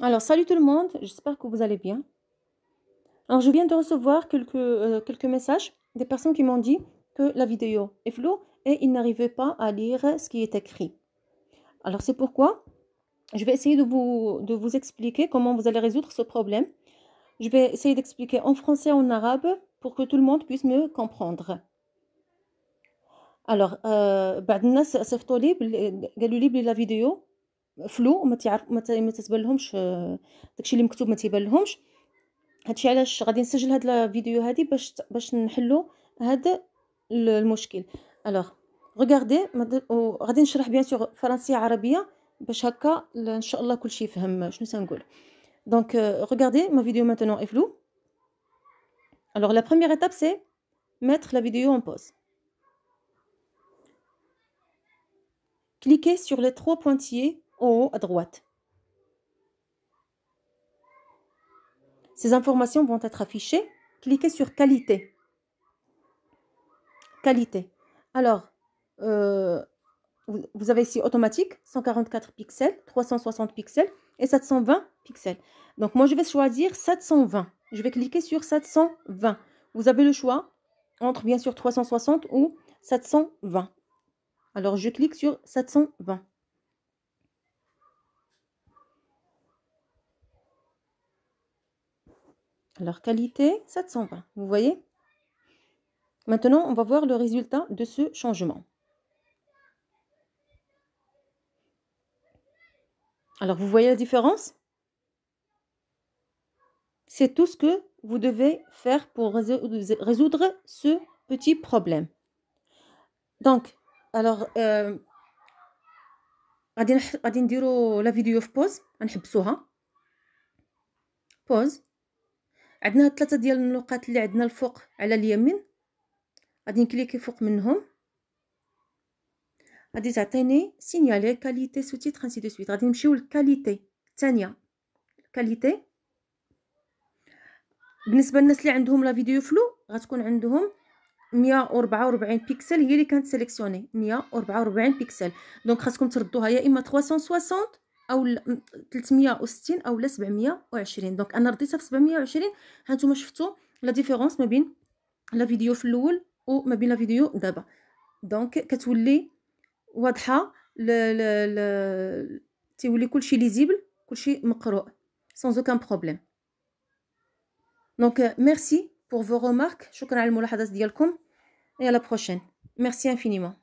Alors, salut tout le monde, j'espère que vous allez bien. Alors, je viens de recevoir quelques, euh, quelques messages des personnes qui m'ont dit que la vidéo est floue et ils n'arrivaient pas à lire ce qui est écrit. Alors, c'est pourquoi je vais essayer de vous, de vous expliquer comment vous allez résoudre ce problème. Je vais essayer d'expliquer en français et en arabe pour que tout le monde puisse me comprendre. Alors, euh, la vidéo فلو وما تيعرف ما, تتبان لهمش آه، داكشي اللي مكتوب ما تيبان لهمش هادشي علاش غادي نسجل هاد الفيديو هادي باش باش نحلو هاد المشكل الوغ ريغاردي غادي نشرح بيان سور فرنسيه عربيه باش هكا ان شاء الله كلشي يفهم شنو تنقول دونك ريغاردي ما فيديو مانتونون اي فلو الوغ لا بروميير ايتاب سي ميتر لا فيديو اون بوز كليكي سور لي trois pointillés haut à droite. Ces informations vont être affichées. Cliquez sur qualité. Qualité. Alors, euh, vous avez ici automatique, 144 pixels, 360 pixels et 720 pixels. Donc moi, je vais choisir 720. Je vais cliquer sur 720. Vous avez le choix entre bien sûr 360 ou 720. Alors je clique sur 720. Alors qualité 720, vous voyez Maintenant, on va voir le résultat de ce changement. Alors, vous voyez la différence C'est tout ce que vous devez faire pour résoudre ce petit problème. Donc, alors, euh, la vidéo pause. Pause. عندنا ثلاثه ديال النقاط اللي عندنا الفوق على اليمين غادي نكليكي فوق منهم غادي تعطيني سينيالي كاليتي سو تيتر انسي دو سويت غادي نمشيو للكاليتي الثانيه كاليتي بالنسبه للناس اللي عندهم لا فيديو فلو غتكون عندهم 144 بيكسل هي اللي كانت سيليكسيوني 144 بيكسل دونك خاصكم تردوها يا اما 360 او 360 او لا 720 دونك انا رديتها في 720 هانتوما شفتوا لا ديفيرونس ما بين لا فيديو في الاول وما بين لا فيديو دابا دونك كتولي واضحه ل ل ل تيولي كلشي ليزيبل كلشي مقروء sans aucun بروبليم دونك ميرسي pour vos remarques شكرا على الملاحظات ديالكم et à la prochaine